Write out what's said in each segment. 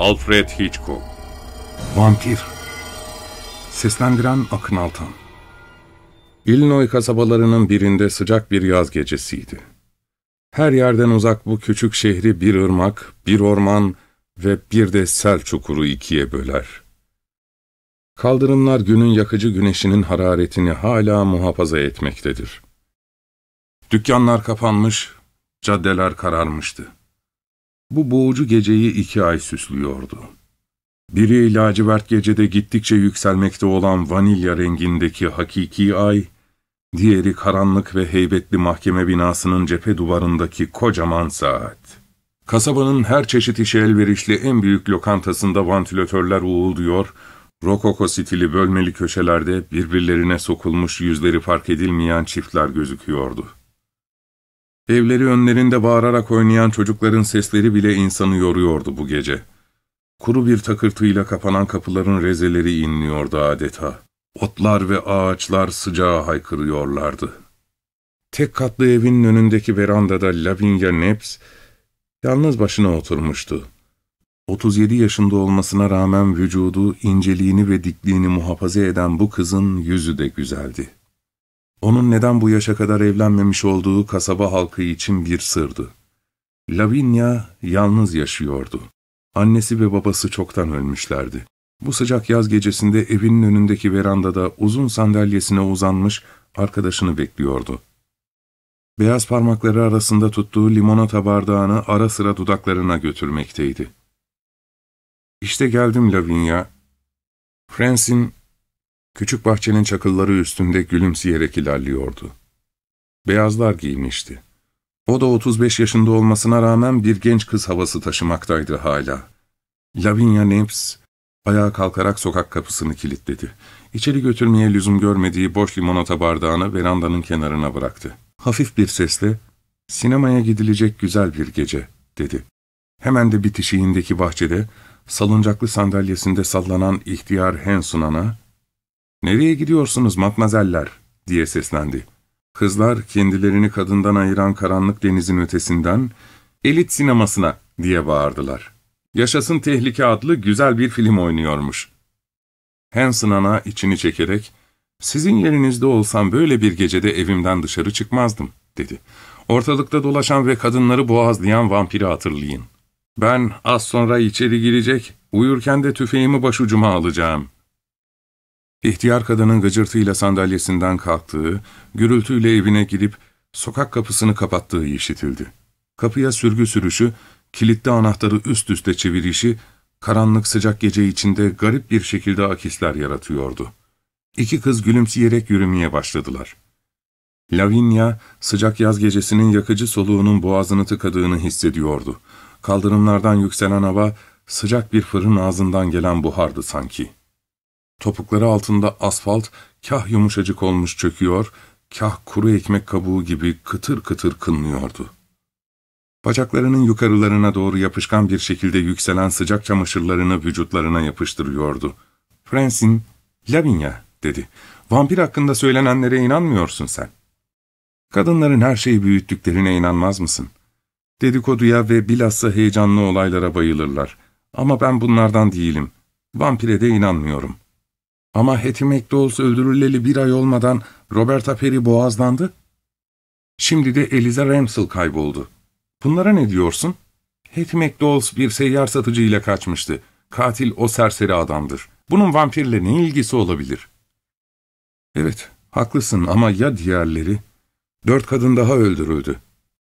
Alfred Hitchcock Vampir Seslendiren Akın Altan Illinois kasabalarının birinde sıcak bir yaz gecesiydi. Her yerden uzak bu küçük şehri bir ırmak, bir orman ve bir de sel çukuru ikiye böler. Kaldırımlar günün yakıcı güneşinin hararetini hala muhafaza etmektedir. Dükkanlar kapanmış, caddeler kararmıştı. Bu boğucu geceyi iki ay süslüyordu. Biri lacivert gecede gittikçe yükselmekte olan vanilya rengindeki hakiki ay, diğeri karanlık ve heybetli mahkeme binasının cephe duvarındaki kocaman saat. Kasabanın her çeşit işe elverişli en büyük lokantasında vantilatörler uğulduyor, rokoko stili bölmeli köşelerde birbirlerine sokulmuş yüzleri fark edilmeyen çiftler gözüküyordu. Evleri önlerinde bağırarak oynayan çocukların sesleri bile insanı yoruyordu bu gece. Kuru bir takırtıyla kapanan kapıların rezeleri inliyordu adeta. Otlar ve ağaçlar sıcağa haykırıyorlardı. Tek katlı evin önündeki verandada Lavinia Neps yalnız başına oturmuştu. 37 yaşında olmasına rağmen vücudu, inceliğini ve dikliğini muhafaza eden bu kızın yüzü de güzeldi. Onun neden bu yaşa kadar evlenmemiş olduğu kasaba halkı için bir sırdı. Lavinia yalnız yaşıyordu. Annesi ve babası çoktan ölmüşlerdi. Bu sıcak yaz gecesinde evinin önündeki verandada uzun sandalyesine uzanmış arkadaşını bekliyordu. Beyaz parmakları arasında tuttuğu limonata bardağını ara sıra dudaklarına götürmekteydi. ''İşte geldim Lavinia.'' Francine Küçük bahçenin çakılları üstünde gülümseyerek ilerliyordu. Beyazlar giymişti. O da 35 yaşında olmasına rağmen bir genç kız havası taşımaktaydı hala. Lavinia Nips ayağa kalkarak sokak kapısını kilitledi. İçeri götürmeye lüzum görmediği boş limonata bardağını verandanın kenarına bıraktı. Hafif bir sesle, ''Sinemaya gidilecek güzel bir gece.'' dedi. Hemen de bitişiğindeki bahçede, salıncaklı sandalyesinde sallanan ihtiyar Henson'a ''Nereye gidiyorsunuz matmazeller?'' diye seslendi. Kızlar kendilerini kadından ayıran karanlık denizin ötesinden ''Elit sinemasına'' diye bağırdılar. Yaşasın Tehlike adlı güzel bir film oynuyormuş. Hanson ana içini çekerek ''Sizin yerinizde olsam böyle bir gecede evimden dışarı çıkmazdım.'' dedi. ''Ortalıkta dolaşan ve kadınları boğazlayan vampiri hatırlayın. Ben az sonra içeri girecek, uyurken de tüfeğimi başucuma alacağım.'' İhtiyar kadının gıcırtıyla sandalyesinden kalktığı, gürültüyle evine gidip sokak kapısını kapattığı işitildi. Kapıya sürgü sürüşü, kilitli anahtarı üst üste çevirişi, karanlık sıcak gece içinde garip bir şekilde akisler yaratıyordu. İki kız gülümseyerek yürümeye başladılar. Lavinia, sıcak yaz gecesinin yakıcı soluğunun boğazını tıkadığını hissediyordu. Kaldırımlardan yükselen hava, sıcak bir fırın ağzından gelen buhardı sanki.'' Topukları altında asfalt kah yumuşacık olmuş çöküyor, kah kuru ekmek kabuğu gibi kıtır kıtır kınlıyordu. Bacaklarının yukarılarına doğru yapışkan bir şekilde yükselen sıcak çamaşırlarını vücutlarına yapıştırıyordu. Francine, Lavinia dedi. Vampir hakkında söylenenlere inanmıyorsun sen. Kadınların her şeyi büyüttüklerine inanmaz mısın? Dedikoduya ve bilhassa heyecanlı olaylara bayılırlar. Ama ben bunlardan değilim. Vampire de inanmıyorum. Ama Hattie McDowles öldürüleli bir ay olmadan Roberta Perry boğazlandı. Şimdi de Eliza Ramsel kayboldu. Bunlara ne diyorsun? Hattie McDowles bir seyyar satıcıyla kaçmıştı. Katil o serseri adamdır. Bunun vampirle ne ilgisi olabilir? Evet, haklısın ama ya diğerleri? Dört kadın daha öldürüldü.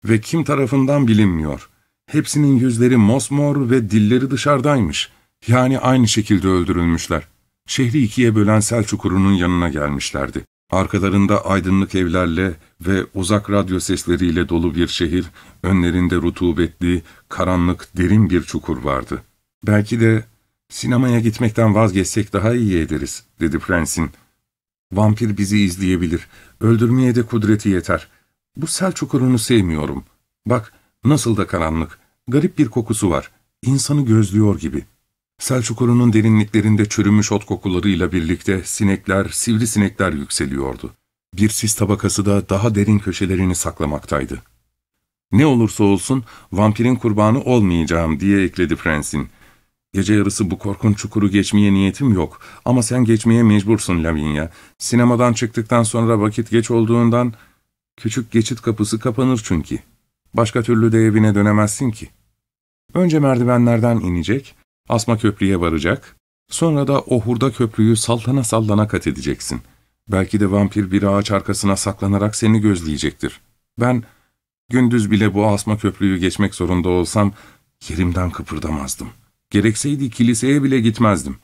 Ve kim tarafından bilinmiyor. Hepsinin yüzleri mosmor ve dilleri dışarıdaymış. Yani aynı şekilde öldürülmüşler.'' Şehri ikiye bölen sel çukurunun yanına gelmişlerdi. Arkalarında aydınlık evlerle ve uzak radyo sesleriyle dolu bir şehir, önlerinde rutubetli, karanlık, derin bir çukur vardı. Belki de sinemaya gitmekten vazgeçsek daha iyi ederiz, dedi Prensin. Vampir bizi izleyebilir, öldürmeye de kudreti yeter. Bu sel çukurunu sevmiyorum. Bak, nasıl da karanlık, garip bir kokusu var, İnsanı gözlüyor gibi. Sel çukurunun derinliklerinde çürümüş ot kokularıyla birlikte sinekler, sivrisinekler yükseliyordu. Bir sis tabakası da daha derin köşelerini saklamaktaydı. Ne olursa olsun vampirin kurbanı olmayacağım diye ekledi Frans'in. Gece yarısı bu korkunç çukuru geçmeye niyetim yok ama sen geçmeye mecbursun Lavinia. Sinemadan çıktıktan sonra vakit geç olduğundan küçük geçit kapısı kapanır çünkü. Başka türlü de evine dönemezsin ki. Önce merdivenlerden inecek, Asma Köprü'ye varacak, sonra da o hurda köprüyü sallana sallana kat edeceksin. Belki de vampir bir ağaç arkasına saklanarak seni gözleyecektir. Ben gündüz bile bu asma köprüyü geçmek zorunda olsam yerimden kıpırdamazdım. Gerekseydi kiliseye bile gitmezdim.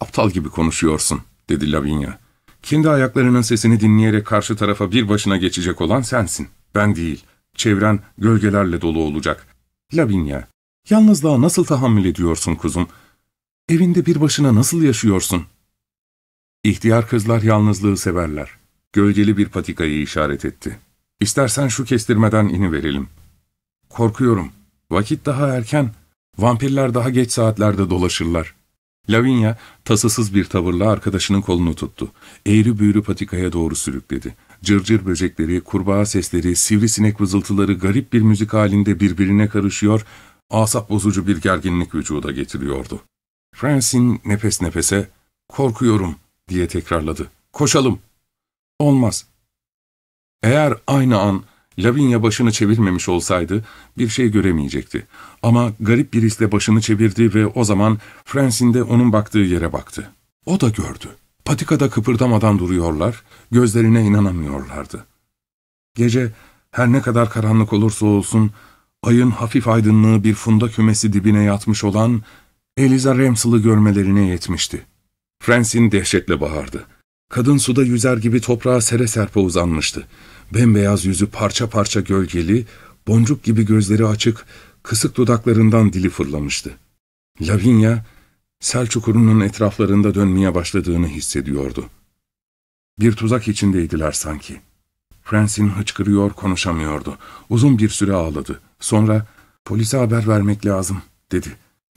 Aptal gibi konuşuyorsun, dedi Lavinia. Kendi ayaklarının sesini dinleyerek karşı tarafa bir başına geçecek olan sensin. Ben değil. Çevren gölgelerle dolu olacak. Lavinia, Yalnızlığa nasıl tahammül ediyorsun kuzum? Evinde bir başına nasıl yaşıyorsun? İhtiyar kızlar yalnızlığı severler. Gölgeli bir patikayı işaret etti. İstersen şu kestirmeden iniverelim. Korkuyorum. Vakit daha erken. Vampirler daha geç saatlerde dolaşırlar. Lavinia tasasız bir tavırla arkadaşının kolunu tuttu. Eğri büğrü patikaya doğru sürükledi. Cırcır böcekleri, kurbağa sesleri, sivrisinek vızıltıları garip bir müzik halinde birbirine karışıyor, asap bozucu bir gerginlik vücuda getiriyordu. Francine nefes nefese ''Korkuyorum'' diye tekrarladı. ''Koşalım.'' ''Olmaz.'' Eğer aynı an Lavinia başını çevirmemiş olsaydı bir şey göremeyecekti. Ama garip bir hisle başını çevirdi ve o zaman Francine de onun baktığı yere baktı. O da gördü. Patikada kıpırdamadan duruyorlar, gözlerine inanamıyorlardı. Gece her ne kadar karanlık olursa olsun ayın hafif aydınlığı bir funda kümesi dibine yatmış olan Eliza Ramsell'ı görmelerine yetmişti. Francine dehşetle bağırdı. Kadın suda yüzer gibi toprağa sere serpe uzanmıştı. Bembeyaz yüzü parça parça gölgeli, boncuk gibi gözleri açık, kısık dudaklarından dili fırlamıştı. Lavinia, sel çukurunun etraflarında dönmeye başladığını hissediyordu. Bir tuzak içindeydiler sanki. Francine hıçkırıyor, konuşamıyordu. Uzun bir süre ağladı. Sonra polise haber vermek lazım dedi.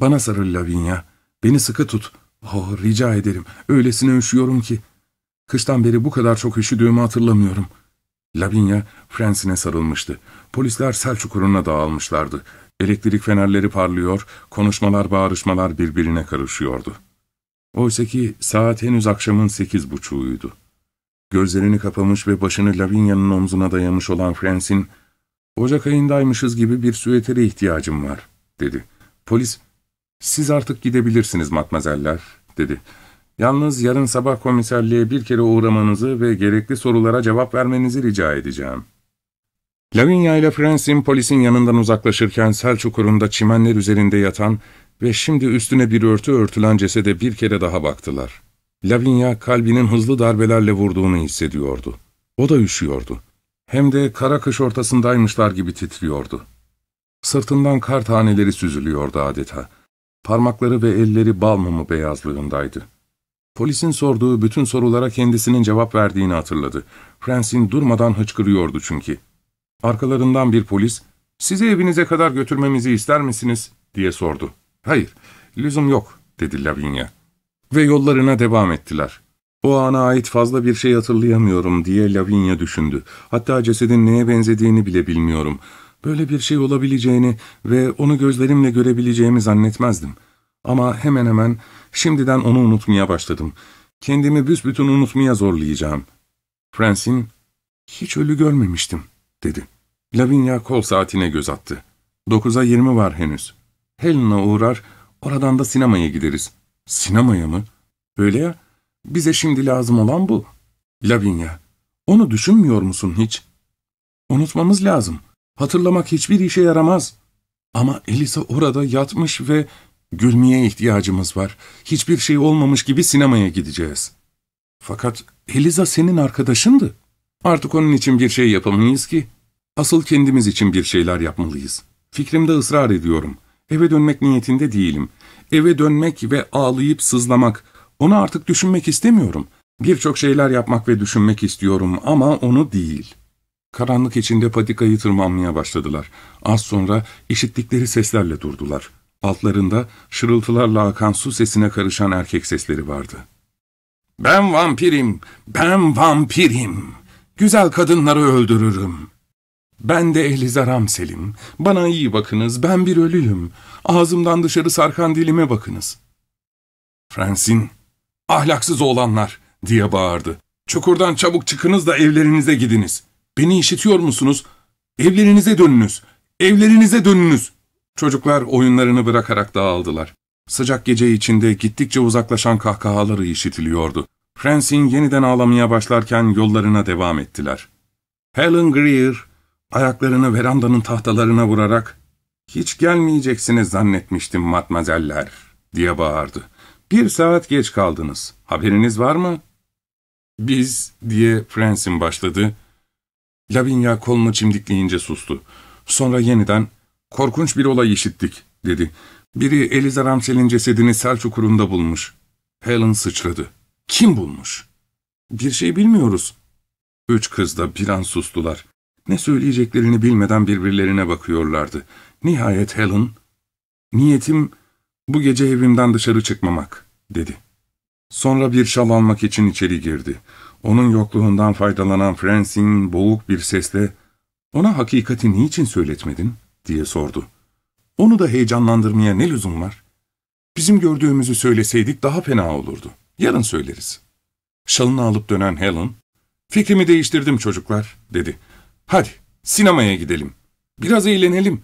Bana sarıl Lavinia. Beni sıkı tut. Oh rica ederim. Öylesine üşüyorum ki. Kıştan beri bu kadar çok üşüdüğümü hatırlamıyorum. Lavinia Fransine sarılmıştı. Polisler sel çukuruna dağılmışlardı. Elektrik fenerleri parlıyor, konuşmalar bağırışmalar birbirine karışıyordu. Oysa ki saat henüz akşamın sekiz buçuğuydu. Gözlerini kapamış ve başını Lavinia'nın omzuna dayamış olan Frans'in Ocak ayındaymışız gibi bir süvetere ihtiyacım var, dedi. Polis, siz artık gidebilirsiniz matmazeller, dedi. Yalnız yarın sabah komiserliğe bir kere uğramanızı ve gerekli sorulara cevap vermenizi rica edeceğim. Lavinia ile Francine polisin yanından uzaklaşırken sel çukurunda çimenler üzerinde yatan ve şimdi üstüne bir örtü örtülen cesede bir kere daha baktılar. Lavinia kalbinin hızlı darbelerle vurduğunu hissediyordu. O da üşüyordu hem de kara kış ortasındaymışlar gibi titriyordu. Sırtından kar taneleri süzülüyordu adeta. Parmakları ve elleri bal mumu beyazlığındaydı. Polisin sorduğu bütün sorulara kendisinin cevap verdiğini hatırladı. Francine durmadan hıçkırıyordu çünkü. Arkalarından bir polis, ''Sizi evinize kadar götürmemizi ister misiniz?'' diye sordu. ''Hayır, lüzum yok.'' dedi Lavinia. Ve yollarına devam ettiler. O ana ait fazla bir şey hatırlayamıyorum diye Lavinia düşündü. Hatta cesedin neye benzediğini bile bilmiyorum. Böyle bir şey olabileceğini ve onu gözlerimle görebileceğimi zannetmezdim. Ama hemen hemen şimdiden onu unutmaya başladım. Kendimi büsbütün unutmaya zorlayacağım. Francine, hiç ölü görmemiştim, dedi. Lavinia kol saatine göz attı. Dokuza yirmi var henüz. Helena uğrar, oradan da sinemaya gideriz. Sinemaya mı? Öyle ya, bize şimdi lazım olan bu. Lavinya, onu düşünmüyor musun hiç? Unutmamız lazım. Hatırlamak hiçbir işe yaramaz. Ama Elisa orada yatmış ve gülmeye ihtiyacımız var. Hiçbir şey olmamış gibi sinemaya gideceğiz. Fakat Eliza senin arkadaşındı. Artık onun için bir şey yapamayız ki. Asıl kendimiz için bir şeyler yapmalıyız. Fikrimde ısrar ediyorum. Eve dönmek niyetinde değilim. Eve dönmek ve ağlayıp sızlamak, onu artık düşünmek istemiyorum. Birçok şeyler yapmak ve düşünmek istiyorum ama onu değil. Karanlık içinde patikayı tırmanmaya başladılar. Az sonra işittikleri seslerle durdular. Altlarında şırıltılarla akan su sesine karışan erkek sesleri vardı. ''Ben vampirim, ben vampirim. Güzel kadınları öldürürüm.'' Ben de Elizaram Selim. Bana iyi bakınız, ben bir ölüyüm. Ağzımdan dışarı sarkan dilime bakınız. Francine, ahlaksız oğlanlar!'' diye bağırdı. ''Çukurdan çabuk çıkınız da evlerinize gidiniz. Beni işitiyor musunuz? Evlerinize dönünüz. Evlerinize dönünüz.'' Çocuklar oyunlarını bırakarak dağıldılar. Sıcak gece içinde gittikçe uzaklaşan kahkahaları işitiliyordu. Francine yeniden ağlamaya başlarken yollarına devam ettiler. Helen Greer, ayaklarını verandanın tahtalarına vurarak ''Hiç gelmeyeceksiniz zannetmiştim matmazeller'' diye bağırdı. Bir saat geç kaldınız. Haberiniz var mı? Biz diye Fransin başladı. Lavinia kolunu çimdikleyince sustu. Sonra yeniden korkunç bir olay işittik dedi. Biri Eliza Ramsel'in cesedini sel çukurunda bulmuş. Helen sıçradı. Kim bulmuş? Bir şey bilmiyoruz. Üç kız da bir an sustular. Ne söyleyeceklerini bilmeden birbirlerine bakıyorlardı. Nihayet Helen, niyetim bu gece evimden dışarı çıkmamak dedi. Sonra bir şal almak için içeri girdi. Onun yokluğundan faydalanan Francine boğuk bir sesle ''Ona hakikati niçin söyletmedin?'' diye sordu. ''Onu da heyecanlandırmaya ne lüzum var? Bizim gördüğümüzü söyleseydik daha fena olurdu. Yarın söyleriz.'' Şalını alıp dönen Helen, ''Fikrimi değiştirdim çocuklar.'' dedi. ''Hadi sinemaya gidelim. Biraz eğlenelim.''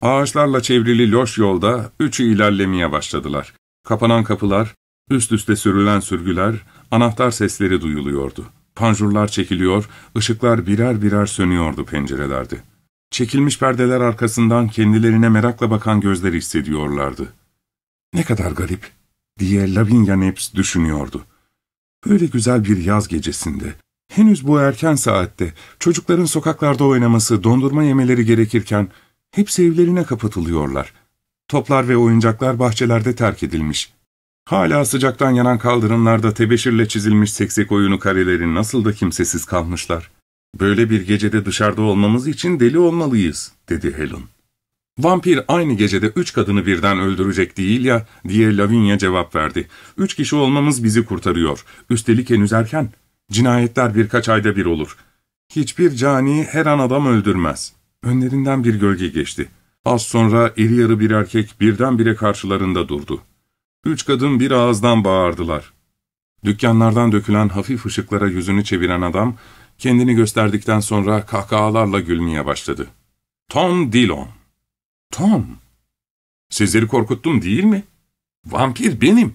Ağaçlarla çevrili loş yolda üçü ilerlemeye başladılar. Kapanan kapılar, üst üste sürülen sürgüler, anahtar sesleri duyuluyordu. Panjurlar çekiliyor, ışıklar birer birer sönüyordu pencerelerde. Çekilmiş perdeler arkasından kendilerine merakla bakan gözler hissediyorlardı. Ne kadar garip diye Lavinia Neps düşünüyordu. Böyle güzel bir yaz gecesinde, henüz bu erken saatte çocukların sokaklarda oynaması, dondurma yemeleri gerekirken hepsi evlerine kapatılıyorlar.'' Toplar ve oyuncaklar bahçelerde terk edilmiş. Hala sıcaktan yanan kaldırımlarda tebeşirle çizilmiş seksek oyunu kareleri nasıl da kimsesiz kalmışlar. ''Böyle bir gecede dışarıda olmamız için deli olmalıyız.'' dedi Helen. Vampir aynı gecede üç kadını birden öldürecek değil ya diye Lavinia cevap verdi. Üç kişi olmamız bizi kurtarıyor. Üstelik henüz erken. Cinayetler birkaç ayda bir olur. Hiçbir cani her an adam öldürmez. Önlerinden bir gölge geçti. Az sonra iri yarı bir erkek birdenbire karşılarında durdu. Üç kadın bir ağızdan bağırdılar. Dükkanlardan dökülen hafif ışıklara yüzünü çeviren adam, kendini gösterdikten sonra kahkahalarla gülmeye başladı. Tom Dillon. Tom. Sizleri korkuttum değil mi? Vampir benim.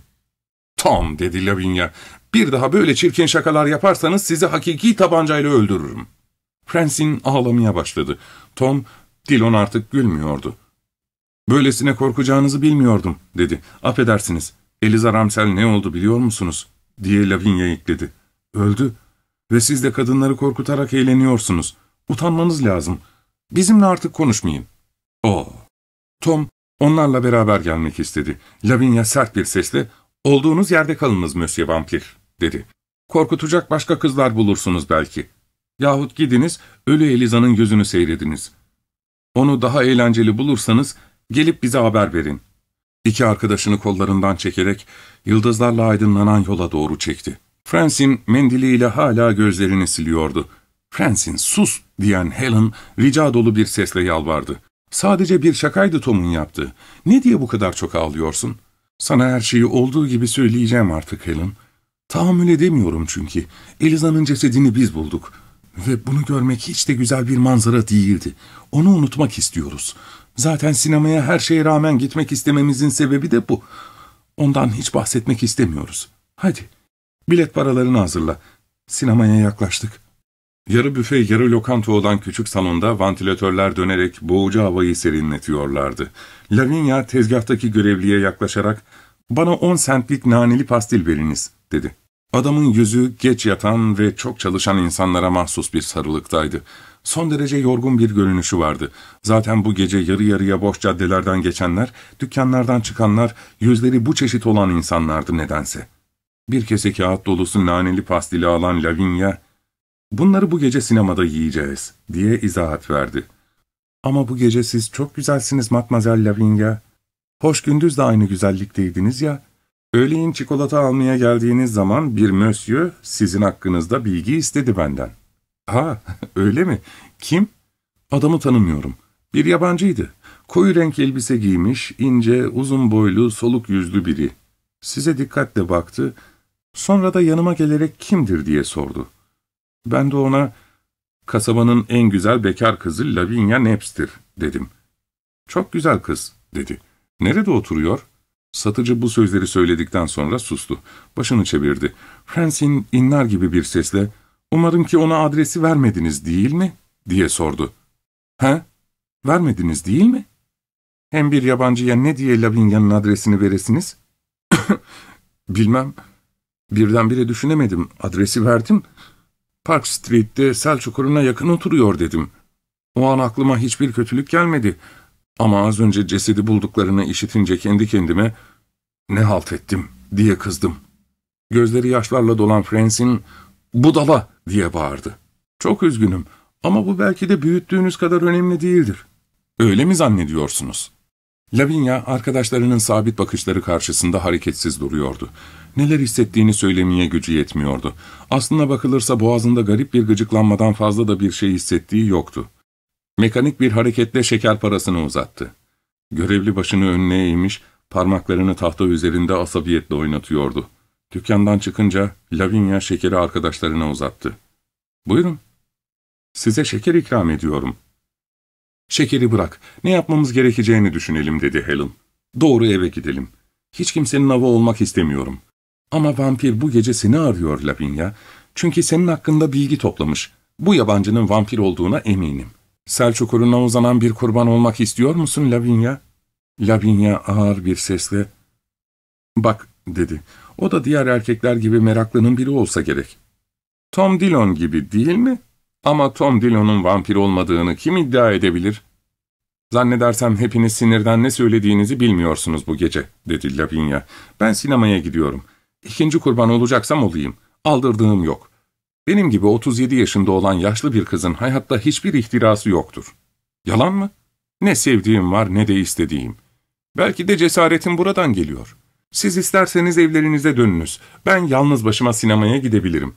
Tom dedi Lavinia. Bir daha böyle çirkin şakalar yaparsanız sizi hakiki tabancayla öldürürüm. Francine ağlamaya başladı. Tom Dilon artık gülmüyordu. ''Böylesine korkacağınızı bilmiyordum.'' dedi. ''Affedersiniz, Eliza Ramsel ne oldu biliyor musunuz?'' diye Lavinia ekledi. ''Öldü ve siz de kadınları korkutarak eğleniyorsunuz. Utanmanız lazım. Bizimle artık konuşmayın.'' ''Oo.'' Tom onlarla beraber gelmek istedi. Lavinia sert bir sesle ''Olduğunuz yerde kalınız Mösyö Vampir.'' dedi. ''Korkutacak başka kızlar bulursunuz belki. Yahut gidiniz, ölü Eliza'nın yüzünü seyrediniz.'' Onu daha eğlenceli bulursanız gelip bize haber verin. İki arkadaşını kollarından çekerek yıldızlarla aydınlanan yola doğru çekti. Francine mendiliyle hala gözlerini siliyordu. ''Francine sus!'' diyen Helen rica dolu bir sesle yalvardı. ''Sadece bir şakaydı Tom'un yaptığı. Ne diye bu kadar çok ağlıyorsun?'' ''Sana her şeyi olduğu gibi söyleyeceğim artık Helen. Tahammül edemiyorum çünkü. Eliza'nın cesedini biz bulduk. Ve bunu görmek hiç de güzel bir manzara değildi. Onu unutmak istiyoruz. Zaten sinemaya her şeye rağmen gitmek istememizin sebebi de bu. Ondan hiç bahsetmek istemiyoruz. Hadi, bilet paralarını hazırla. Sinemaya yaklaştık. Yarı büfe, yarı lokanta olan küçük salonda vantilatörler dönerek boğucu havayı serinletiyorlardı. Lavinia tezgahtaki görevliye yaklaşarak, ''Bana on sentlik naneli pastil veriniz.'' dedi. Adamın yüzü geç yatan ve çok çalışan insanlara mahsus bir sarılıktaydı. Son derece yorgun bir görünüşü vardı. Zaten bu gece yarı yarıya boş caddelerden geçenler, dükkanlardan çıkanlar, yüzleri bu çeşit olan insanlardı nedense. Bir kese kağıt dolusu naneli pastili alan Lavinia, ''Bunları bu gece sinemada yiyeceğiz.'' diye izahat verdi. ''Ama bu gece siz çok güzelsiniz Matmazel Lavinia. Hoş gündüz de aynı güzellikteydiniz ya.'' Öğleyin çikolata almaya geldiğiniz zaman bir mösyö sizin hakkınızda bilgi istedi benden. Ha öyle mi? Kim? Adamı tanımıyorum. Bir yabancıydı. Koyu renk elbise giymiş, ince, uzun boylu, soluk yüzlü biri. Size dikkatle baktı, sonra da yanıma gelerek kimdir diye sordu. Ben de ona, kasabanın en güzel bekar kızı Lavinia Neps'tir dedim. Çok güzel kız dedi. Nerede oturuyor? Satıcı bu sözleri söyledikten sonra sustu. Başını çevirdi. Francine inler gibi bir sesle ''Umarım ki ona adresi vermediniz değil mi?'' diye sordu. ''He? Vermediniz değil mi?'' ''Hem bir yabancıya ne diye Lavinia'nın adresini veresiniz?'' ''Bilmem. Birdenbire düşünemedim. Adresi verdim. Park Street'te sel çukuruna yakın oturuyor dedim. O an aklıma hiçbir kötülük gelmedi.'' Ama az önce cesedi bulduklarını işitince kendi kendime ''Ne halt ettim?'' diye kızdım. Gözleri yaşlarla dolan Frans'in ''Budala!'' diye bağırdı. ''Çok üzgünüm ama bu belki de büyüttüğünüz kadar önemli değildir.'' ''Öyle mi zannediyorsunuz?'' Lavinia arkadaşlarının sabit bakışları karşısında hareketsiz duruyordu. Neler hissettiğini söylemeye gücü yetmiyordu. Aslına bakılırsa boğazında garip bir gıcıklanmadan fazla da bir şey hissettiği yoktu. Mekanik bir hareketle şeker parasını uzattı. Görevli başını önüne eğmiş, parmaklarını tahta üzerinde asabiyetle oynatıyordu. Dükkandan çıkınca Lavinia şekeri arkadaşlarına uzattı. ''Buyurun, size şeker ikram ediyorum.'' ''Şekeri bırak, ne yapmamız gerekeceğini düşünelim.'' dedi Helen. ''Doğru eve gidelim. Hiç kimsenin avı olmak istemiyorum. Ama vampir bu gece seni arıyor Lavinia. Çünkü senin hakkında bilgi toplamış. Bu yabancının vampir olduğuna eminim.'' Selçuk uğruna uzanan bir kurban olmak istiyor musun Lavinia? Lavinia ağır bir sesle, ''Bak'' dedi. O da diğer erkekler gibi meraklının biri olsa gerek. Tom Dillon gibi değil mi? Ama Tom Dillon'un vampir olmadığını kim iddia edebilir? Zannedersem hepiniz sinirden ne söylediğinizi bilmiyorsunuz bu gece, dedi Lavinia. Ben sinemaya gidiyorum. İkinci kurban olacaksam olayım. Aldırdığım yok. Benim gibi 37 yaşında olan yaşlı bir kızın hayatta hiçbir ihtirası yoktur. Yalan mı? Ne sevdiğim var ne de istediğim. Belki de cesaretim buradan geliyor. Siz isterseniz evlerinize dönünüz. Ben yalnız başıma sinemaya gidebilirim.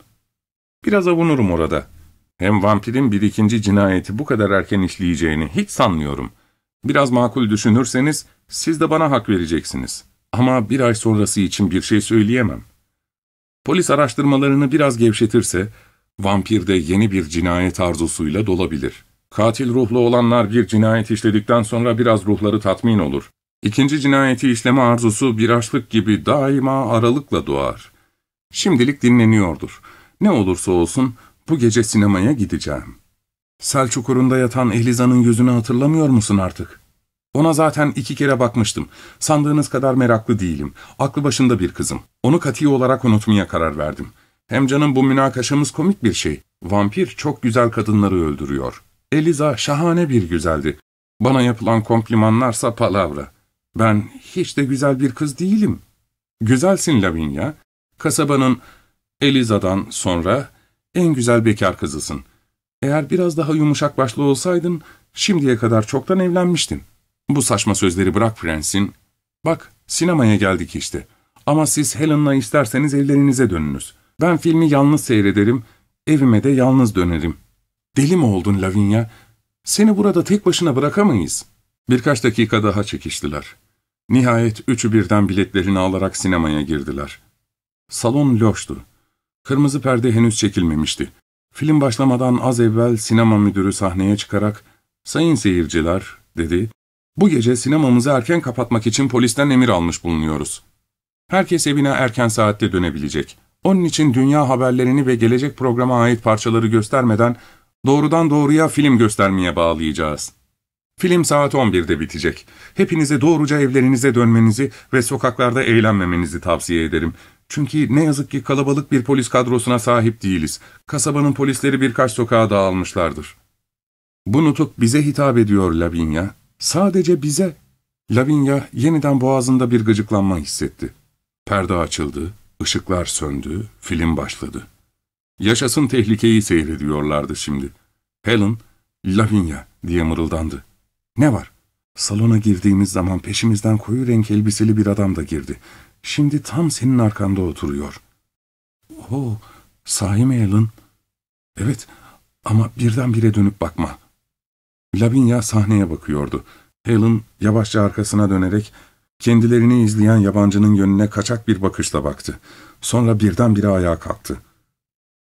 Biraz avunurum orada. Hem vampirin bir ikinci cinayeti bu kadar erken işleyeceğini hiç sanmıyorum. Biraz makul düşünürseniz siz de bana hak vereceksiniz. Ama bir ay sonrası için bir şey söyleyemem.'' Polis araştırmalarını biraz gevşetirse, vampir de yeni bir cinayet arzusuyla dolabilir. Katil ruhlu olanlar bir cinayet işledikten sonra biraz ruhları tatmin olur. İkinci cinayeti işleme arzusu bir açlık gibi daima aralıkla doğar. Şimdilik dinleniyordur. Ne olursa olsun bu gece sinemaya gideceğim. Sel çukurunda yatan Eliza'nın yüzünü hatırlamıyor musun artık?'' Ona zaten iki kere bakmıştım. Sandığınız kadar meraklı değilim. Aklı başında bir kızım. Onu kati olarak unutmaya karar verdim. Hem canım bu münakaşamız komik bir şey. Vampir çok güzel kadınları öldürüyor. Eliza şahane bir güzeldi. Bana yapılan komplimanlarsa palavra. Ben hiç de güzel bir kız değilim. Güzelsin Lavinia. Kasabanın Eliza'dan sonra en güzel bekar kızısın. Eğer biraz daha yumuşak başlı olsaydın şimdiye kadar çoktan evlenmiştin.'' Bu saçma sözleri bırak Prens'in. Bak sinemaya geldik işte. Ama siz Helen'la isterseniz evlerinize dönünüz. Ben filmi yalnız seyrederim, evime de yalnız dönerim. Deli mi oldun Lavinia? Seni burada tek başına bırakamayız. Birkaç dakika daha çekiştiler. Nihayet üçü birden biletlerini alarak sinemaya girdiler. Salon loştu. Kırmızı perde henüz çekilmemişti. Film başlamadan az evvel sinema müdürü sahneye çıkarak ''Sayın seyirciler'' dedi bu gece sinemamızı erken kapatmak için polisten emir almış bulunuyoruz. Herkes evine erken saatte dönebilecek. Onun için dünya haberlerini ve gelecek programa ait parçaları göstermeden doğrudan doğruya film göstermeye bağlayacağız. Film saat 11'de bitecek. Hepinize doğruca evlerinize dönmenizi ve sokaklarda eğlenmemenizi tavsiye ederim. Çünkü ne yazık ki kalabalık bir polis kadrosuna sahip değiliz. Kasabanın polisleri birkaç sokağa dağılmışlardır. Bu nutuk bize hitap ediyor Labinya. Sadece bize. Lavinia yeniden boğazında bir gıcıklanma hissetti. Perde açıldı, ışıklar söndü, film başladı. Yaşasın tehlikeyi seyrediyorlardı şimdi. Helen, Lavinia diye mırıldandı. Ne var? Salona girdiğimiz zaman peşimizden koyu renk elbiseli bir adam da girdi. Şimdi tam senin arkanda oturuyor. Oh, sahi mi Helen? Evet, ama birdenbire dönüp bakma. Lavinia sahneye bakıyordu. Helen yavaşça arkasına dönerek kendilerini izleyen yabancının yönüne kaçak bir bakışla baktı. Sonra birdenbire ayağa kalktı.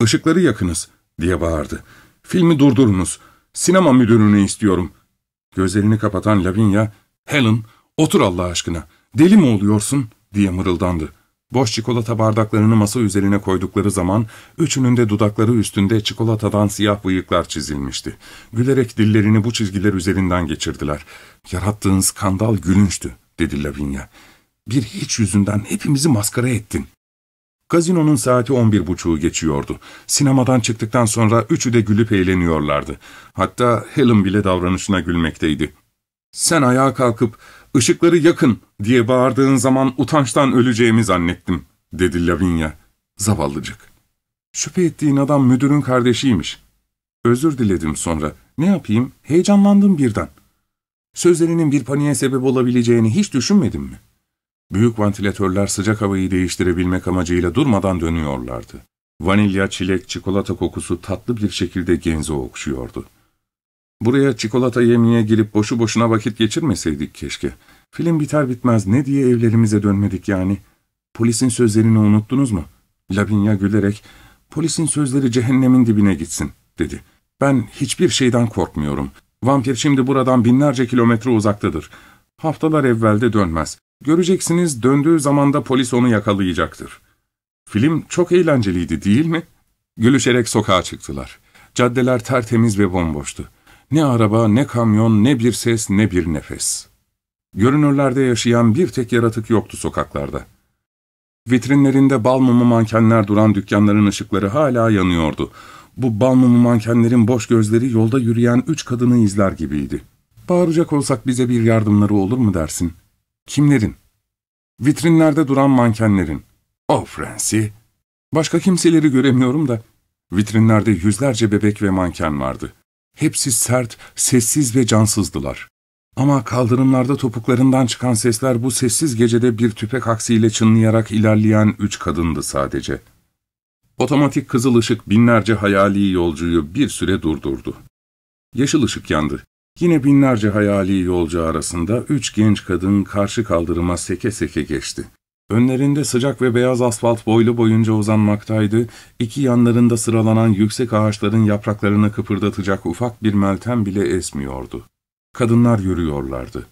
''Işıkları yakınız.'' diye bağırdı. ''Filmi durdurunuz. Sinema müdürünü istiyorum.'' Gözlerini kapatan Lavinia, ''Helen, otur Allah aşkına. Deli mi oluyorsun?'' diye mırıldandı. Boş çikolata bardaklarını masa üzerine koydukları zaman üçünün de dudakları üstünde çikolatadan siyah bıyıklar çizilmişti. Gülerek dillerini bu çizgiler üzerinden geçirdiler. ''Yarattığın skandal gülünçtü.'' dedi Lavinia. ''Bir hiç yüzünden hepimizi maskara ettin.'' Gazinonun saati on bir buçuğu geçiyordu. Sinemadan çıktıktan sonra üçü de gülüp eğleniyorlardı. Hatta Helen bile davranışına gülmekteydi. ''Sen ayağa kalkıp Işıkları yakın diye bağırdığın zaman utançtan öleceğimi zannettim, dedi Lavinia. Zavallıcık. Şüphe ettiğin adam müdürün kardeşiymiş. Özür diledim sonra. Ne yapayım? Heyecanlandım birden. Sözlerinin bir paniğe sebep olabileceğini hiç düşünmedim mi? Büyük vantilatörler sıcak havayı değiştirebilmek amacıyla durmadan dönüyorlardı. Vanilya, çilek, çikolata kokusu tatlı bir şekilde genze okşuyordu. Buraya çikolata yemeye gelip boşu boşuna vakit geçirmeseydik keşke. Film biter bitmez ne diye evlerimize dönmedik yani. Polisin sözlerini unuttunuz mu? Lavinia gülerek, polisin sözleri cehennemin dibine gitsin, dedi. Ben hiçbir şeyden korkmuyorum. Vampir şimdi buradan binlerce kilometre uzaktadır. Haftalar evvelde dönmez. Göreceksiniz döndüğü zaman da polis onu yakalayacaktır. Film çok eğlenceliydi değil mi? Gülüşerek sokağa çıktılar. Caddeler tertemiz ve bomboştu. Ne araba, ne kamyon, ne bir ses, ne bir nefes. Görünürlerde yaşayan bir tek yaratık yoktu sokaklarda. Vitrinlerinde bal mumu mankenler duran dükkanların ışıkları hala yanıyordu. Bu bal mumu mankenlerin boş gözleri yolda yürüyen üç kadını izler gibiydi. Bağıracak olsak bize bir yardımları olur mu dersin? Kimlerin? Vitrinlerde duran mankenlerin. Oh Fransi! Başka kimseleri göremiyorum da. Vitrinlerde yüzlerce bebek ve manken vardı. Hepsi sert, sessiz ve cansızdılar. Ama kaldırımlarda topuklarından çıkan sesler bu sessiz gecede bir tüpek aksiyle çınlayarak ilerleyen üç kadındı sadece. Otomatik kızıl ışık binlerce hayali yolcuyu bir süre durdurdu. Yeşil ışık yandı. Yine binlerce hayali yolcu arasında üç genç kadın karşı kaldırıma seke seke geçti. Önlerinde sıcak ve beyaz asfalt boylu boyunca uzanmaktaydı, iki yanlarında sıralanan yüksek ağaçların yapraklarını kıpırdatacak ufak bir meltem bile esmiyordu. Kadınlar yürüyorlardı.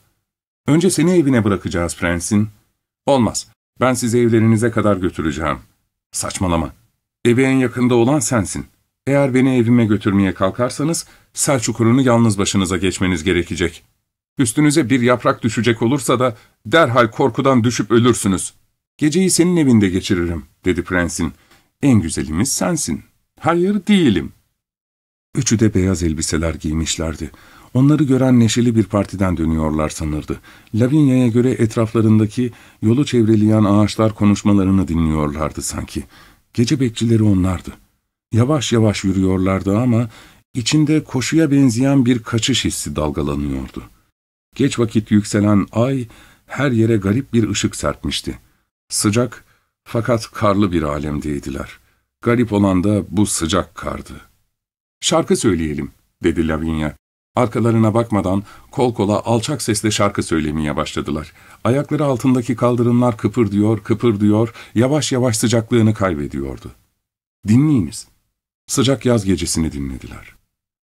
''Önce seni evine bırakacağız prensin.'' ''Olmaz, ben sizi evlerinize kadar götüreceğim.'' ''Saçmalama, evi en yakında olan sensin. Eğer beni evime götürmeye kalkarsanız, Selçukur'unu yalnız başınıza geçmeniz gerekecek. Üstünüze bir yaprak düşecek olursa da derhal korkudan düşüp ölürsünüz.'' Geceyi senin evinde geçiririm, dedi prensin. En güzelimiz sensin. Hayır değilim. Üçü de beyaz elbiseler giymişlerdi. Onları gören neşeli bir partiden dönüyorlar sanırdı. Lavinia'ya göre etraflarındaki yolu çevreleyen ağaçlar konuşmalarını dinliyorlardı sanki. Gece bekçileri onlardı. Yavaş yavaş yürüyorlardı ama içinde koşuya benzeyen bir kaçış hissi dalgalanıyordu. Geç vakit yükselen ay her yere garip bir ışık serpmişti. Sıcak fakat karlı bir alemdeydiler. Garip olan da bu sıcak kardı. ''Şarkı söyleyelim.'' dedi Lavinia. Arkalarına bakmadan kol kola alçak sesle şarkı söylemeye başladılar. Ayakları altındaki kaldırımlar kıpırdıyor, kıpırdıyor, yavaş yavaş sıcaklığını kaybediyordu. Dinleyiniz. Sıcak yaz gecesini dinlediler.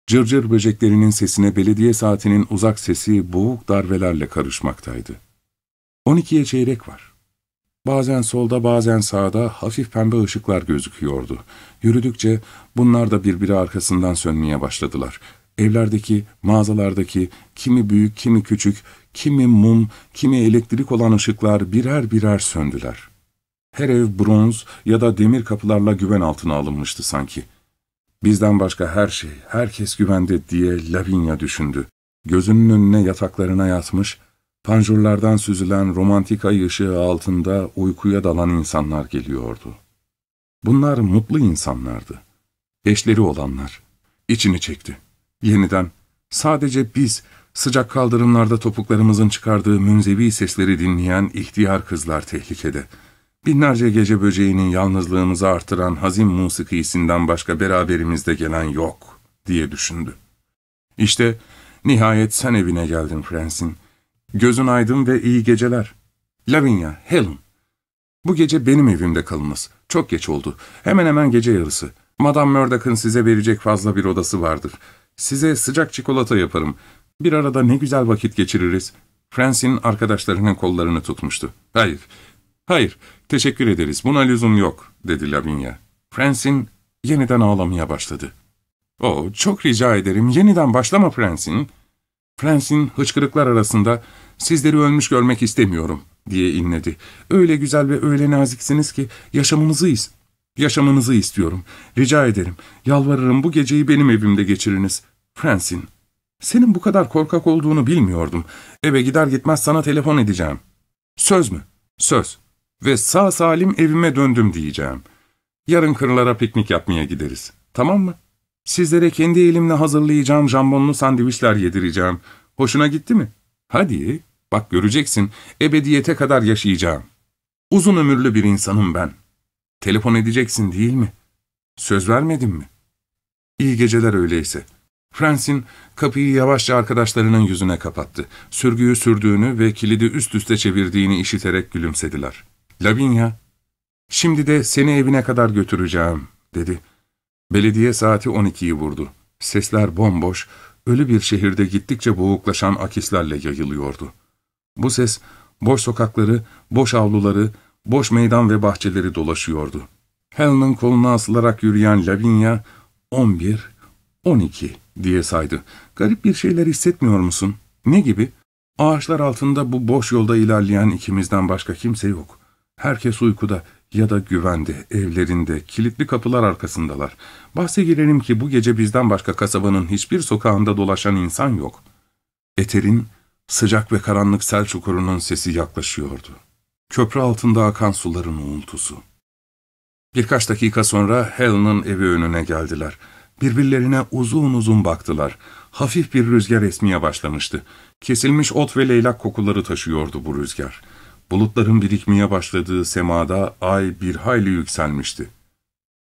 Cırcır cır böceklerinin sesine belediye saatinin uzak sesi boğuk darbelerle karışmaktaydı. On çeyrek var. Bazen solda bazen sağda hafif pembe ışıklar gözüküyordu. Yürüdükçe bunlar da birbiri arkasından sönmeye başladılar. Evlerdeki, mağazalardaki kimi büyük kimi küçük, kimi mum, kimi elektrik olan ışıklar birer birer söndüler. Her ev bronz ya da demir kapılarla güven altına alınmıştı sanki. Bizden başka her şey, herkes güvende diye Lavinia düşündü. Gözünün önüne yataklarına yatmış, Panjurlardan süzülen romantik ay ışığı altında uykuya dalan insanlar geliyordu. Bunlar mutlu insanlardı. Eşleri olanlar. İçini çekti. Yeniden, sadece biz, sıcak kaldırımlarda topuklarımızın çıkardığı münzevi sesleri dinleyen ihtiyar kızlar tehlikede. Binlerce gece böceğinin yalnızlığımızı artıran hazin musikisinden başka beraberimizde gelen yok, diye düşündü. İşte, nihayet sen evine geldin Frans'in. Gözün aydın ve iyi geceler. Lavinia, Helen. Bu gece benim evimde kalınız. Çok geç oldu. Hemen hemen gece yarısı. Madame Murdoch'ın size verecek fazla bir odası vardır. Size sıcak çikolata yaparım. Bir arada ne güzel vakit geçiririz. Francine arkadaşlarının kollarını tutmuştu. Hayır, hayır, teşekkür ederiz. Buna lüzum yok, dedi Lavinia. Francine yeniden ağlamaya başladı. ''Oo, oh, çok rica ederim. Yeniden başlama Francine.'' Francine hıçkırıklar arasında Sizleri ölmüş görmek istemiyorum diye inledi. Öyle güzel ve öyle naziksiniz ki yaşamınızıyız. Yaşamanızı istiyorum. Rica ederim. Yalvarırım bu geceyi benim evimde geçiriniz. Francine. Senin bu kadar korkak olduğunu bilmiyordum. Eve gider gitmez sana telefon edeceğim. Söz mü? Söz. Ve sağ salim evime döndüm diyeceğim. Yarın kırlara piknik yapmaya gideriz. Tamam mı? Sizlere kendi elimle hazırlayacağım jambonlu sandviçler yedireceğim. Hoşuna gitti mi?'' Hadi, bak göreceksin, ebediyete kadar yaşayacağım. Uzun ömürlü bir insanım ben. Telefon edeceksin değil mi? Söz vermedin mi? İyi geceler öyleyse. Fransin kapıyı yavaşça arkadaşlarının yüzüne kapattı. Sürgüyü sürdüğünü ve kilidi üst üste çevirdiğini işiterek gülümsediler. Lavinia, ''Şimdi de seni evine kadar götüreceğim.'' dedi. Belediye saati 12'yi vurdu. Sesler bomboş, ölü bir şehirde gittikçe boğuklaşan akislerle yayılıyordu. Bu ses, boş sokakları, boş avluları, boş meydan ve bahçeleri dolaşıyordu. Helen'ın koluna asılarak yürüyen Lavinia, 11, 12 diye saydı. Garip bir şeyler hissetmiyor musun? Ne gibi? Ağaçlar altında bu boş yolda ilerleyen ikimizden başka kimse yok. Herkes uykuda, ya da güvende, evlerinde, kilitli kapılar arkasındalar. Bahse girelim ki bu gece bizden başka kasabanın hiçbir sokağında dolaşan insan yok. Eterin, sıcak ve karanlık sel çukurunun sesi yaklaşıyordu. Köprü altında akan suların uğultusu. Birkaç dakika sonra Helen'ın evi önüne geldiler. Birbirlerine uzun uzun baktılar. Hafif bir rüzgar esmeye başlamıştı. Kesilmiş ot ve leylak kokuları taşıyordu bu rüzgar.'' bulutların birikmeye başladığı semada ay bir hayli yükselmişti.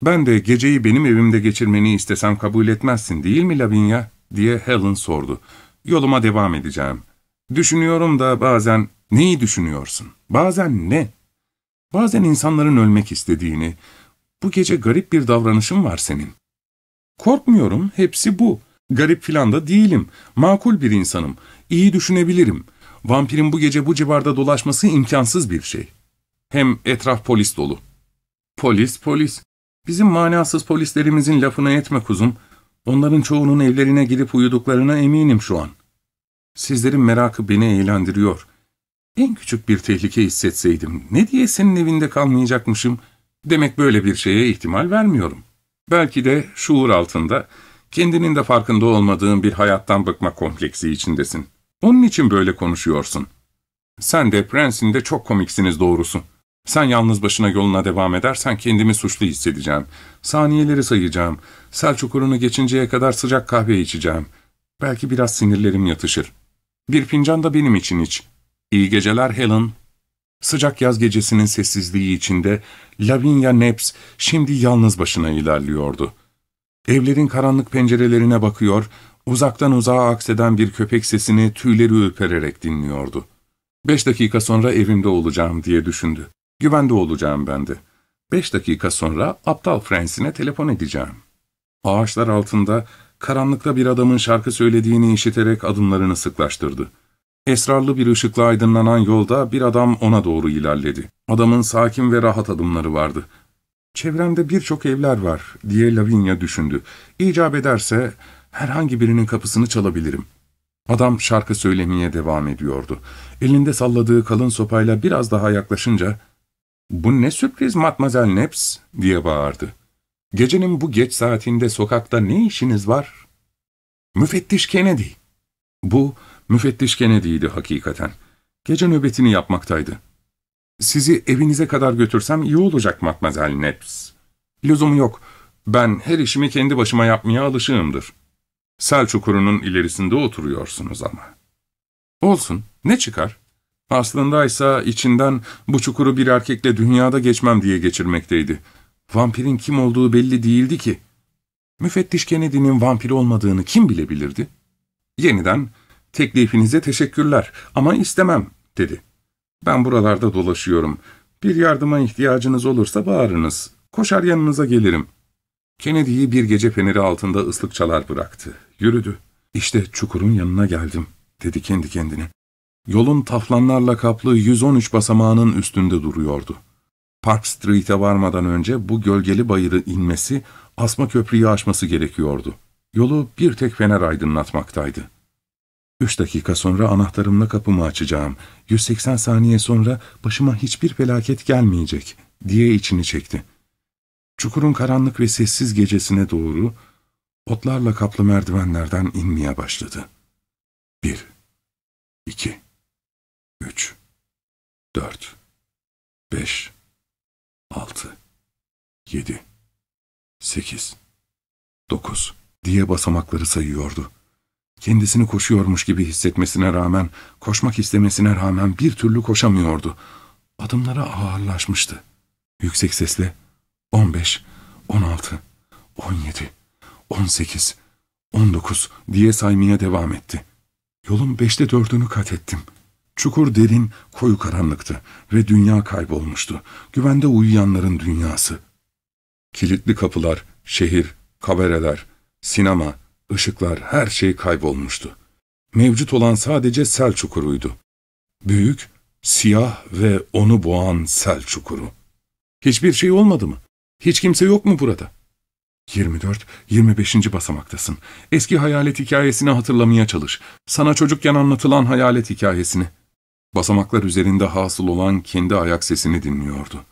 ''Ben de geceyi benim evimde geçirmeni istesem kabul etmezsin değil mi Lavinia?'' diye Helen sordu. ''Yoluma devam edeceğim. Düşünüyorum da bazen neyi düşünüyorsun? Bazen ne? Bazen insanların ölmek istediğini. Bu gece garip bir davranışın var senin. Korkmuyorum, hepsi bu. Garip filan da değilim. Makul bir insanım. İyi düşünebilirim.'' vampirin bu gece bu civarda dolaşması imkansız bir şey. Hem etraf polis dolu. Polis, polis. Bizim manasız polislerimizin lafına etme kuzum. Onların çoğunun evlerine gidip uyuduklarına eminim şu an. Sizlerin merakı beni eğlendiriyor. En küçük bir tehlike hissetseydim, ne diye senin evinde kalmayacakmışım, demek böyle bir şeye ihtimal vermiyorum. Belki de şuur altında, kendinin de farkında olmadığın bir hayattan bıkma kompleksi içindesin.'' Onun için böyle konuşuyorsun. Sen de prensin de çok komiksiniz doğrusu. Sen yalnız başına yoluna devam edersen kendimi suçlu hissedeceğim. Saniyeleri sayacağım. Selçukur'unu geçinceye kadar sıcak kahve içeceğim. Belki biraz sinirlerim yatışır. Bir fincan da benim için iç. İyi geceler Helen. Sıcak yaz gecesinin sessizliği içinde Lavinia Neps şimdi yalnız başına ilerliyordu. Evlerin karanlık pencerelerine bakıyor, uzaktan uzağa akseden bir köpek sesini tüyleri ürpererek dinliyordu. Beş dakika sonra evimde olacağım diye düşündü. Güvende olacağım bende. Beş dakika sonra aptal Fransine telefon edeceğim. Ağaçlar altında karanlıkta bir adamın şarkı söylediğini işiterek adımlarını sıklaştırdı. Esrarlı bir ışıkla aydınlanan yolda bir adam ona doğru ilerledi. Adamın sakin ve rahat adımları vardı. Çevremde birçok evler var diye Lavinia düşündü. İcap ederse herhangi birinin kapısını çalabilirim. Adam şarkı söylemeye devam ediyordu. Elinde salladığı kalın sopayla biraz daha yaklaşınca ''Bu ne sürpriz Matmazel Neps?'' diye bağırdı. ''Gecenin bu geç saatinde sokakta ne işiniz var?'' ''Müfettiş Kennedy.'' Bu müfettiş Kennedy'ydi hakikaten. Gece nöbetini yapmaktaydı. ''Sizi evinize kadar götürsem iyi olacak Matmazel Neps.'' ''Lüzumu yok. Ben her işimi kendi başıma yapmaya alışığımdır.'' Sel çukurunun ilerisinde oturuyorsunuz ama. Olsun, ne çıkar? Aslındaysa içinden bu çukuru bir erkekle dünyada geçmem diye geçirmekteydi. Vampirin kim olduğu belli değildi ki. Müfettiş Kennedy'nin vampir olmadığını kim bilebilirdi? Yeniden, teklifinize teşekkürler ama istemem, dedi. Ben buralarda dolaşıyorum. Bir yardıma ihtiyacınız olursa bağırınız. Koşar yanınıza gelirim.'' Kennedy'yi bir gece feneri altında ıslık çalar bıraktı. Yürüdü. İşte çukurun yanına geldim, dedi kendi kendine. Yolun taflanlarla kaplı 113 basamağının üstünde duruyordu. Park Street'e varmadan önce bu gölgeli bayırı inmesi, asma köprüyü aşması gerekiyordu. Yolu bir tek fener aydınlatmaktaydı. Üç dakika sonra anahtarımla kapımı açacağım. 180 saniye sonra başıma hiçbir felaket gelmeyecek, diye içini çekti. Çukurun karanlık ve sessiz gecesine doğru otlarla kaplı merdivenlerden inmeye başladı. Bir, iki, üç, dört, beş, altı, yedi, sekiz, dokuz diye basamakları sayıyordu. Kendisini koşuyormuş gibi hissetmesine rağmen, koşmak istemesine rağmen bir türlü koşamıyordu. Adımları ağırlaşmıştı. Yüksek sesle 15, 16, 17, 18, 19 diye saymaya devam etti. Yolun beşte dördünü kat ettim. Çukur derin, koyu karanlıktı ve dünya kaybolmuştu. Güvende uyuyanların dünyası. Kilitli kapılar, şehir, kabereler, sinema, ışıklar her şey kaybolmuştu. Mevcut olan sadece sel çukuruydu. Büyük, siyah ve onu boğan sel çukuru. Hiçbir şey olmadı mı? Hiç kimse yok mu burada? 24, 25. basamaktasın. Eski hayalet hikayesini hatırlamaya çalış. Sana çocukken anlatılan hayalet hikayesini. Basamaklar üzerinde hasıl olan kendi ayak sesini dinliyordu.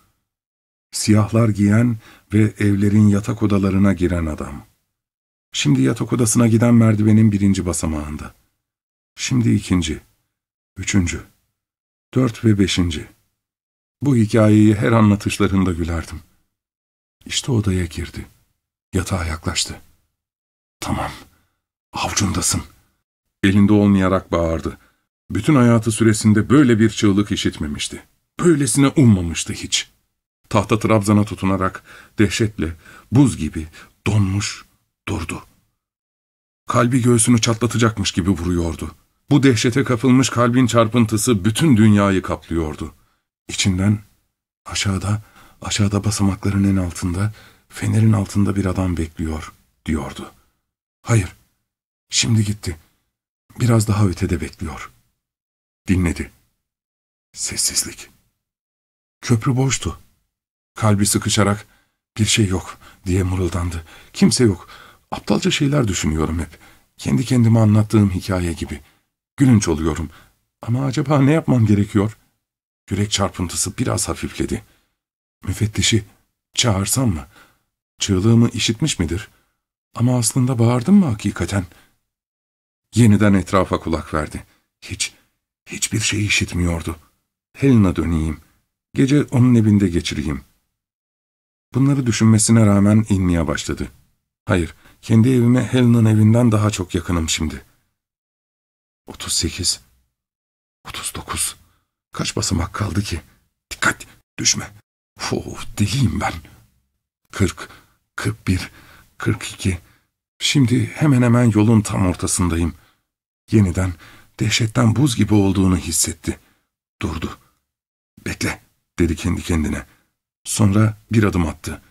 Siyahlar giyen ve evlerin yatak odalarına giren adam. Şimdi yatak odasına giden merdivenin birinci basamağında. Şimdi ikinci, üçüncü, dört ve beşinci. Bu hikayeyi her anlatışlarında gülerdim. İşte odaya girdi. Yatağa yaklaştı. Tamam, avcundasın. Elinde olmayarak bağırdı. Bütün hayatı süresinde böyle bir çığlık işitmemişti. Böylesine ummamıştı hiç. Tahta trabzana tutunarak dehşetle, buz gibi donmuş durdu. Kalbi göğsünü çatlatacakmış gibi vuruyordu. Bu dehşete kapılmış kalbin çarpıntısı bütün dünyayı kaplıyordu. İçinden aşağıda Aşağıda basamakların en altında, fenerin altında bir adam bekliyor, diyordu. Hayır, şimdi gitti. Biraz daha ötede bekliyor. Dinledi. Sessizlik. Köprü boştu. Kalbi sıkışarak, bir şey yok diye mırıldandı. Kimse yok. Aptalca şeyler düşünüyorum hep. Kendi kendime anlattığım hikaye gibi. Gülünç oluyorum. Ama acaba ne yapmam gerekiyor? Yürek çarpıntısı biraz hafifledi.'' Müfettişi çağırsam mı? Çığlığımı işitmiş midir? Ama aslında bağırdım mı hakikaten? Yeniden etrafa kulak verdi. Hiç, hiçbir şey işitmiyordu. Helena döneyim. Gece onun evinde geçireyim. Bunları düşünmesine rağmen inmeye başladı. Hayır, kendi evime Helena'nın evinden daha çok yakınım şimdi. 38 39 Kaç basamak kaldı ki? Dikkat, düşme. Oh, deliyim ben. Kırk, kırk bir, kırk iki. Şimdi hemen hemen yolun tam ortasındayım. Yeniden dehşetten buz gibi olduğunu hissetti. Durdu. Bekle, dedi kendi kendine. Sonra bir adım attı.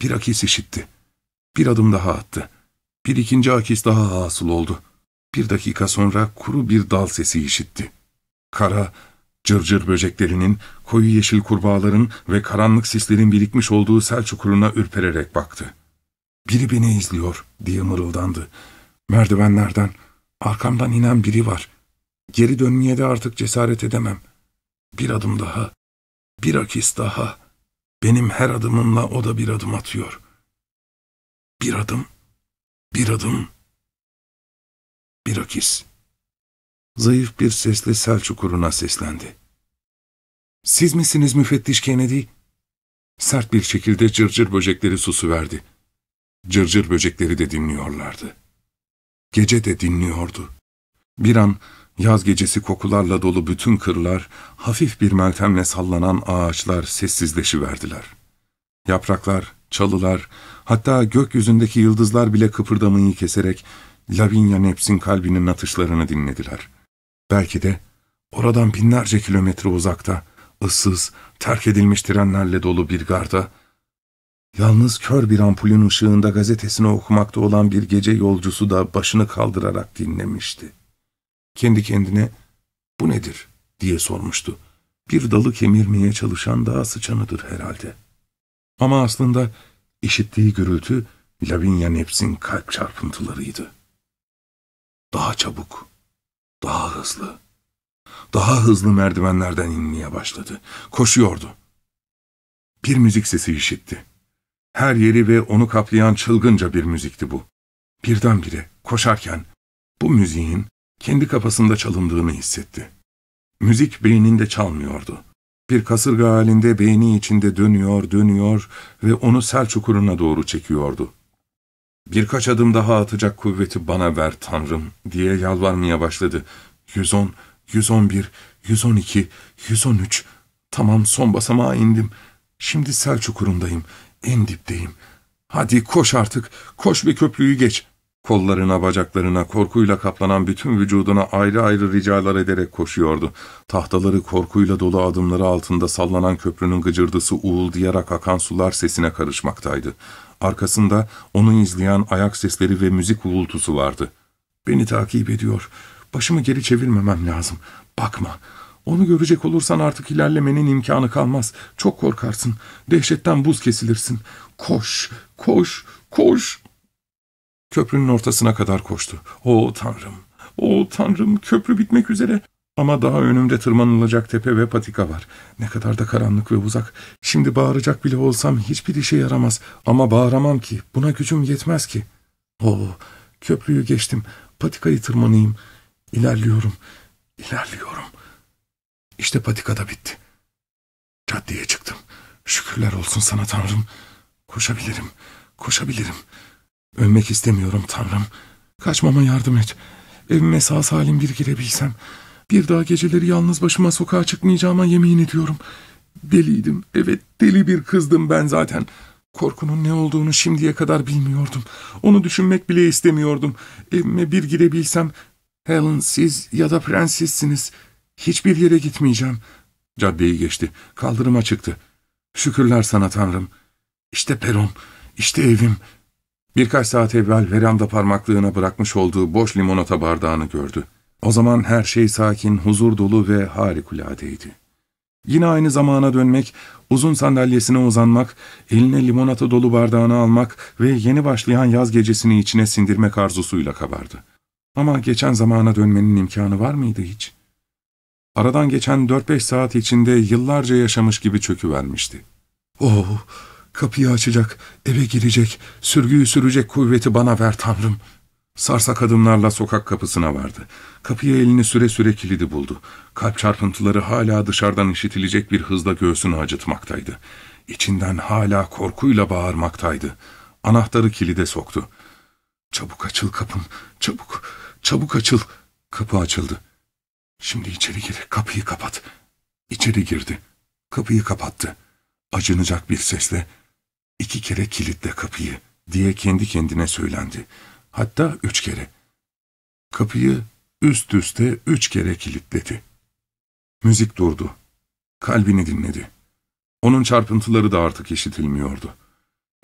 Bir akis işitti. Bir adım daha attı. Bir ikinci akis daha hasıl oldu. Bir dakika sonra kuru bir dal sesi işitti. Kara, Cırcır böceklerinin, koyu yeşil kurbağaların ve karanlık sislerin birikmiş olduğu sel çukuruna ürpererek baktı. ''Biri beni izliyor.'' diye mırıldandı. ''Merdivenlerden, arkamdan inen biri var. Geri dönmeye de artık cesaret edemem. Bir adım daha, bir akis daha. Benim her adımımla o da bir adım atıyor. Bir adım, bir adım, bir akis.'' zayıf bir sesle Selçuk Urun'a seslendi. ''Siz misiniz müfettiş Kennedy?'' Sert bir şekilde cırcır böcekleri susuverdi. Cırcır böcekleri de dinliyorlardı. Gece de dinliyordu. Bir an yaz gecesi kokularla dolu bütün kırlar, hafif bir meltemle sallanan ağaçlar sessizleşiverdiler. Yapraklar, çalılar, hatta gökyüzündeki yıldızlar bile kıpırdamayı keserek Lavinia Neps'in kalbinin atışlarını dinlediler.'' Belki de oradan binlerce kilometre uzakta, ıssız, terk edilmiş trenlerle dolu bir garda, yalnız kör bir ampulün ışığında gazetesini okumakta olan bir gece yolcusu da başını kaldırarak dinlemişti. Kendi kendine, bu nedir diye sormuştu. Bir dalı kemirmeye çalışan dağ sıçanıdır herhalde. Ama aslında işittiği gürültü Lavinia Neps'in kalp çarpıntılarıydı. Daha çabuk, daha hızlı. Daha hızlı merdivenlerden inmeye başladı. Koşuyordu. Bir müzik sesi işitti. Her yeri ve onu kaplayan çılgınca bir müzikti bu. Birdenbire koşarken bu müziğin kendi kafasında çalındığını hissetti. Müzik beyninde çalmıyordu. Bir kasırga halinde beyni içinde dönüyor, dönüyor ve onu sel çukuruna doğru çekiyordu. Birkaç adım daha atacak kuvveti bana ver Tanrım diye yalvarmaya başladı. 110, 111, 112, 113. Tamam son basamağa indim. Şimdi sel çukurundayım. En dipteyim. Hadi koş artık. Koş ve köprüyü geç. Kollarına, bacaklarına, korkuyla kaplanan bütün vücuduna ayrı ayrı ricalar ederek koşuyordu. Tahtaları korkuyla dolu adımları altında sallanan köprünün gıcırdısı uğuldayarak akan sular sesine karışmaktaydı. Arkasında onu izleyen ayak sesleri ve müzik uğultusu vardı. Beni takip ediyor. Başımı geri çevirmemem lazım. Bakma. Onu görecek olursan artık ilerlemenin imkanı kalmaz. Çok korkarsın. Dehşetten buz kesilirsin. Koş, koş, koş. Köprünün ortasına kadar koştu. O Tanrım, o Tanrım köprü bitmek üzere. Ama daha önümde tırmanılacak tepe ve patika var. Ne kadar da karanlık ve uzak. Şimdi bağıracak bile olsam hiçbir işe yaramaz. Ama bağıramam ki. Buna gücüm yetmez ki. Oo, köprüyü geçtim. Patikayı tırmanayım. İlerliyorum. İlerliyorum. İşte patika da bitti. Caddeye çıktım. Şükürler olsun sana Tanrım. Koşabilirim. Koşabilirim. Ölmek istemiyorum Tanrım. Kaçmama yardım et. Evime sağ salim bir girebilsem.'' Bir daha geceleri yalnız başıma sokağa çıkmayacağıma yemin ediyorum. Deliydim, evet deli bir kızdım ben zaten. Korkunun ne olduğunu şimdiye kadar bilmiyordum. Onu düşünmek bile istemiyordum. Evime bir girebilsem, Helen siz ya da prensessiniz. Hiçbir yere gitmeyeceğim. Caddeyi geçti, kaldırıma çıktı. Şükürler sana Tanrım. İşte peron, işte evim.'' Birkaç saat evvel veranda parmaklığına bırakmış olduğu boş limonata bardağını gördü. O zaman her şey sakin, huzur dolu ve harikuladeydi. Yine aynı zamana dönmek, uzun sandalyesine uzanmak, eline limonata dolu bardağını almak ve yeni başlayan yaz gecesini içine sindirmek arzusuyla kabardı. Ama geçen zamana dönmenin imkanı var mıydı hiç? Aradan geçen 4-5 saat içinde yıllarca yaşamış gibi çöküvermişti. Oh, kapıyı açacak, eve girecek, sürgüyü sürecek kuvveti bana ver Tanrım.'' Sarsak adımlarla sokak kapısına vardı. Kapıya elini süre süre kilidi buldu. Kalp çarpıntıları hala dışarıdan işitilecek bir hızla göğsünü acıtmaktaydı. İçinden hala korkuyla bağırmaktaydı. Anahtarı kilide soktu. ''Çabuk açıl kapın, çabuk, çabuk açıl.'' Kapı açıldı. ''Şimdi içeri gir, kapıyı kapat.'' İçeri girdi. Kapıyı kapattı. Acınacak bir sesle ''İki kere kilitle kapıyı.'' diye kendi kendine söylendi hatta üç kere. Kapıyı üst üste üç kere kilitledi. Müzik durdu. Kalbini dinledi. Onun çarpıntıları da artık işitilmiyordu.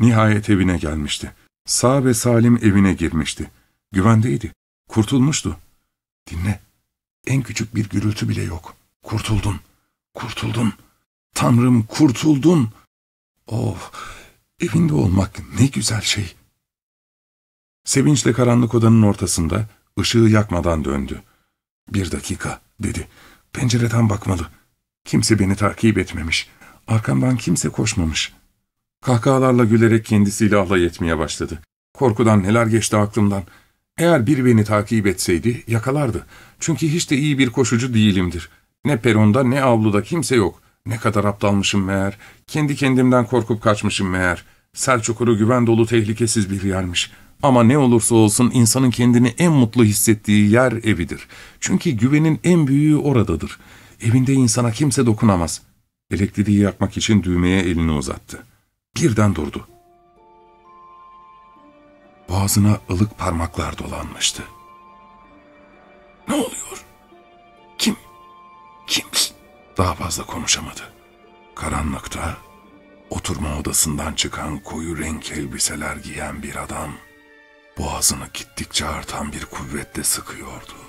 Nihayet evine gelmişti. Sağ ve salim evine girmişti. Güvendeydi. Kurtulmuştu. Dinle. En küçük bir gürültü bile yok. Kurtuldun. Kurtuldun. Tanrım kurtuldun. Oh, evinde olmak ne güzel şey.'' Sevinçle karanlık odanın ortasında, ışığı yakmadan döndü. ''Bir dakika'' dedi. ''Pencereden bakmalı. Kimse beni takip etmemiş. Arkamdan kimse koşmamış.'' Kahkahalarla gülerek kendisiyle alay etmeye başladı. Korkudan neler geçti aklımdan. Eğer bir beni takip etseydi yakalardı. Çünkü hiç de iyi bir koşucu değilimdir. Ne peronda ne avluda kimse yok. Ne kadar aptalmışım meğer. Kendi kendimden korkup kaçmışım meğer. Selçukuru güven dolu tehlikesiz bir yermiş.'' Ama ne olursa olsun insanın kendini en mutlu hissettiği yer evidir. Çünkü güvenin en büyüğü oradadır. Evinde insana kimse dokunamaz. Elektriği yakmak için düğmeye elini uzattı. Birden durdu. Boğazına ılık parmaklar dolanmıştı. Ne oluyor? Kim? Kimsin? Daha fazla konuşamadı. Karanlıkta oturma odasından çıkan koyu renk elbiseler giyen bir adam boğazını gittikçe artan bir kuvvetle sıkıyordu.